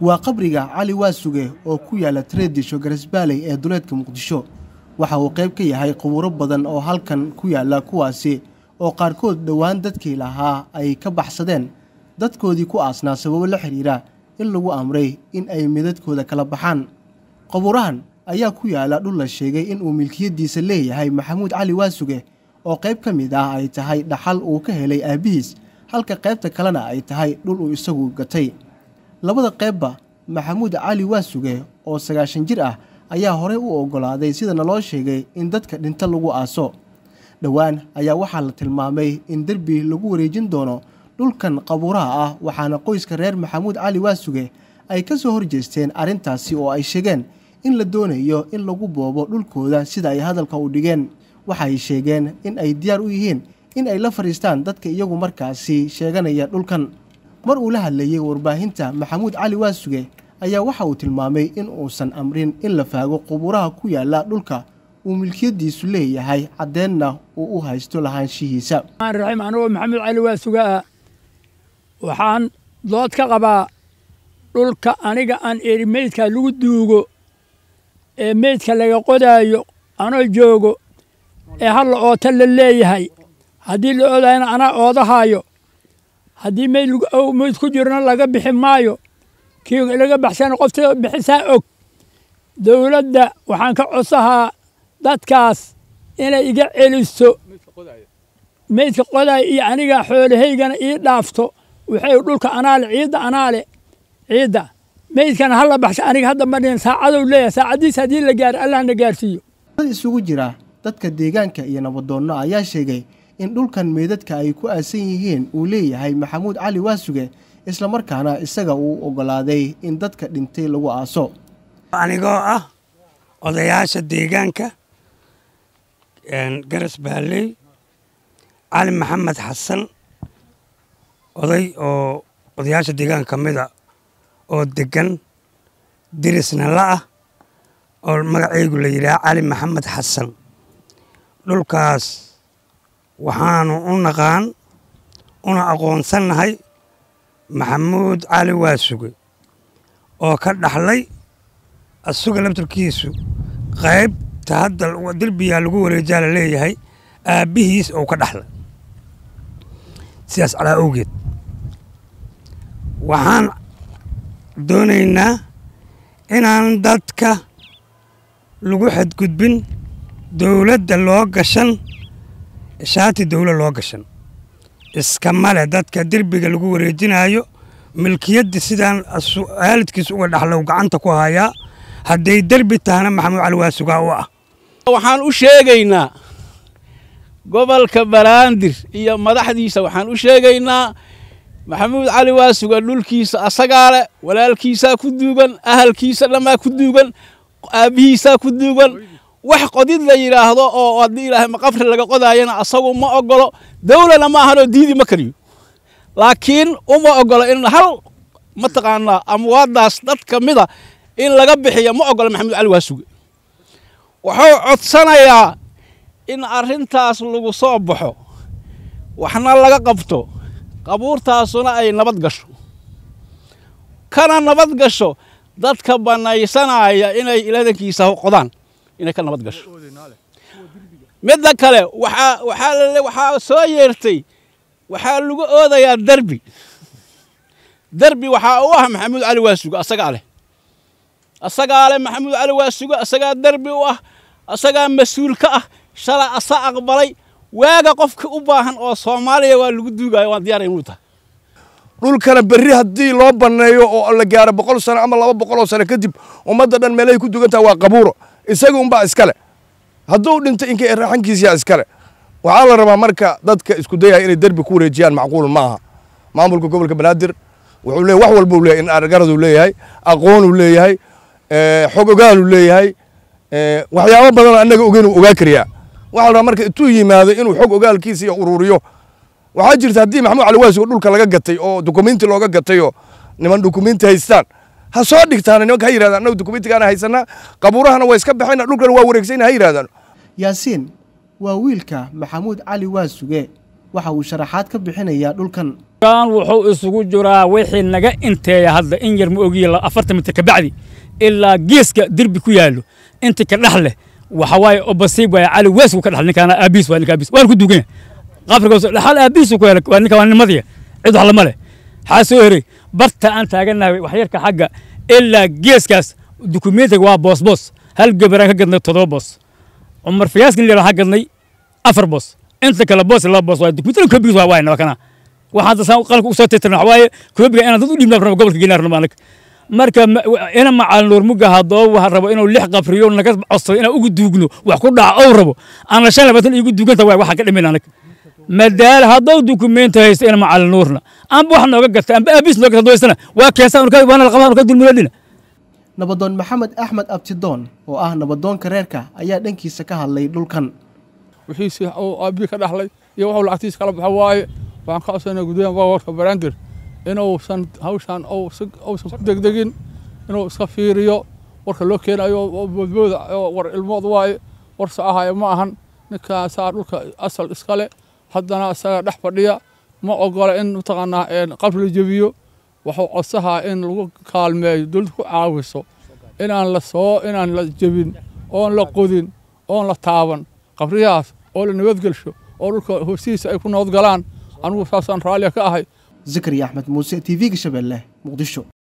waa qabriga cali waasuge oo ku yaalla tareedisho garasbaaley ee duleedka muqdisho waxa uu qayb ka yahay qubuuro badan oo halkan ku yaalla kuwaasi oo qaarkood dhowaan dadkii lahaa ay ka baxsadeen dadkoodii ku aasnaa sababo la xidhiira in lagu amray in ay midadkooda kala baxaan qabuurahan ayaa ku yaala dhul la sheegay inuu milkiyaddiisa leeyahay maxamuud cali waasuge oo qayb ka mid ah ay tahay dhaxal uu ka helay aabbihiis halka qaybta kalena ay tahay dhul uu isagu gatay labada qeybba maxamuud cali waasuge oo sagaashan jir ah ayaa horey u ogolaaday sidana loo sheegay in dadka dhinto lagu aaso dhowaan ayaa waxaa la tilmaamay in derbi lagu wareejin doono dhulkan qabuuraha ah waxaana qoyska reer maxamuud cali waasuge ay ka soo horjeesteen arrintaasi oo ay sheegeen in la doonayo in lagu boobo dhulkooda sida ay hadalka u dhigeen waxaay sheegeen in ay diyaar u yihiin in ay la fadhiistaan dadka iyagu markaasi sheeganaya dhulkan mar uu la hadlayay warbaahinta maxamuud cali waasuge ayaa waxa uu tilmaamay in uusan amrin in la faago quburaha ku yaalla dhulka uu milkiyaddiisu leeyahay caddeenna uu u haysto lahaanshihiisa raxiim anigoo maxamuud cali waasuge ah waxaan dood ka qabaa dhulka aniga aan eri meydka lagu duugo ee meydka laga qodaayo anoo joogo ee hal la oota la leeyahay haddii la oodayana anaa oodahaayo haddii mayd ku jirna laga bixi maayo kii laga baxsana qofti bixisaa og dowladda waxaan ka codsahaa dadkaas inay iga celiso maydka qodaaya iyo aniga xoolahaygana ii dhaafto waxay dhulka anaale ciidda anaale ciidda maydkana hala baxsha aniga hadda madhin saacadow leeyahay saacaddiis haddii la gaaro allahna gaarsiiyo isugu jira dadka deegaanka iyo nabadoonno ayaa sheegay in dhulkan meydadka ay ku aasan yihiin uu leeyahay maxamuud cali waasuge islamarkaana isaga uu ogolaaday in dadka dhintay lagu aaso anigoo ah odayaasha deegaanka garas baaley cali maxamed xasan oday oo odayaasha deegaanka ka mid a ah, oo degan dirisna la ah oo magacaygu la yidhaah cali maxamed xasan dhulkaas waxaanu u naqaan una aqoonsannahay maxamuud cali waasuge oo ka dhaxlay asuga labtarkiisu qaybta ta hadda derbiyaa lagu wareejaa la leeyahay aabbihiis uu ka dhaxlay sidaas calaa owgeed waxaan doonaynaa inaan dadka lagu xadgudbin dowladda loo gashan shaati dawlo loo gashan iskama leh dadka derbiga lagu wareejinaayo milkiyadda sidaan haaladkiis uga dhaxla gacanta ku hayaa hadday derbi tahana maxamuud cali waa u ah waxaan u sheegaynaa gobolka baraandir iyo madaxdiisa waxaan u sheegaynaa maxamuud cali waasuga dhulkiisa asagaa leh walaalkiisaa ku duugan ahalkiisa dhammaa ku duugan aabbihiisaa ku duugan wax qodid la yidhaahdo oo haddii ilaahay maqafri laga qodaayana asagu ma ogolo dawlana ma ahanoo diidi ma kariyo laakiin uma ogolo in hal mataqaanaa amwaaddaas dad ka mida in laga bixiya ma ogolo maxamud cali waasuge wuxuu codsanayaa in arrintaas lagu soo baxo waxna laga qabto qabuurtaasuna ay nabad gasho kana nabad gasho dadka bannaysanaya inay ilaadankiisa qodaan inay ka nabad gasho midda kale waxaa soo yeertay waxaa lagu oodayaa derbi darbi waxaa u ah maxamuud cali waasugo asagaa leh asagaa leh maxamuud cali waa sugo asagaa darbi u ah asagaa mas-uul ka ah shalaa asa aqbalay waaga qofka u baahan oo soomaaliya waa lagu duugayo waan diyaara inuu tahay dhulkana berri haddii loo banneeyo oo la gaaro boqol sano ama laba boqol oo sano kadib ummadda dhan meelahay ku dugan taha waa qabuuro isaga unbaa iskale hadduu dhinto inkay raxankiisiyaa iskale waxaa la rabaa marka dadka isku dayaya inay derbi ku wareejiyaan macquul maaha maamulka gobolka banaadir wuxuu leeyahy wax walbuu leeyahy in argaraduu leeyahay aqoonuu leeyahay eh, xog ogaaluu leeyahay eh, waxyaabo badanoo annaga ogeyn ogaa kariyaa waxaa la rabaa marka intuu yimaado inuu xog ogaalkiisa iyo uruuriyo waxaa jirta haddii maxamuud cali waasi dhulka laga gatay oo dukumenti looga gatay oo niman dukumenti haystaan ha soo dhigtaan nimanka ha yidhahdaan annagu dukumentigaan haysanaa qabuurahana waa iska baxayna dhulkana waa wareegsayna ha yidhahdaan yaasiin waa wiilka maxamuud cali waasuge waxa uu sharaxaad ka bixinayaa dhulkan kan wuxuu isugu jiraa wixii naga inteeya hadda in yar ma ogiya afartan mitir ka bacdi ilaa geeska derbi ku yaallo inta ka dhex leh waxa obasiib waay cali waasku ka dhex ninkaana aabiis waa ninka aabiis waan ku dugan qabrigoos dhexal aabiis ku helay waa ninka waa nimadii cid wax lama leh maxaa soo heray barta aan taaganahay waxyarka xagga ilaa geeskaas dukumentiga waa boosboos hal gabaraan ka gadnay todoba boos cumar fayaaskin leer waxaa gadnay afar boos inta kale boos laba boos waaye dukumentiga koobigiis waa waayna wakana waxaan dasaan qalabka usoo tirtirna waxaa waaye koobiga inaan dad u dhiibna rabna gobolka gelinaa rabna anag marka ina macalin nuurmuga haddoo wax rabo inuu lix qabriyo naga codsado inaan ugu duugno wax ku dhaca ou rabo aan la shan labaatan iigu duuganta waay waxaan ka dhimin anag madaala haddaw dukumenti haysta ina macalin nuurna amba wax nooga gata amba abis nooga gatadoysana waa keensaan waana qabaan ka dulmuladhina nabadoon maxamed axmed abtidoon oo ah nabadoonka reerka ayaa dhankiisa ka hadlay dhulkan wixiisi aabii ka dhaxlay iyo waxuu lacagtiisa kala baxa waaye waxaan ka codsanaa gudooyan warka baraangir inuusan hawshaan uusan ku degdegin inuu iska fiiriyo warka loo keenayo boodbooda war ilmood waaye war socahayo ma ahan ninkaasaa dhulka asal iskale haddana isaga dhex fadhiya ma ogola in mataqaanaa qalf la jebiyo wuxuu codsahaa in lagu kaalmeeyo dawladda ku caawiso inaan la soo inaan la jebin oon la qodin oon la taaban qabriyahaas oo la nabadgelsho oo dhulka hoostihiisa ay ku nabadgalaan anugu saasaan raaliya ka ahay zakariya axmed muuse t v-ga shabeelle muqdisho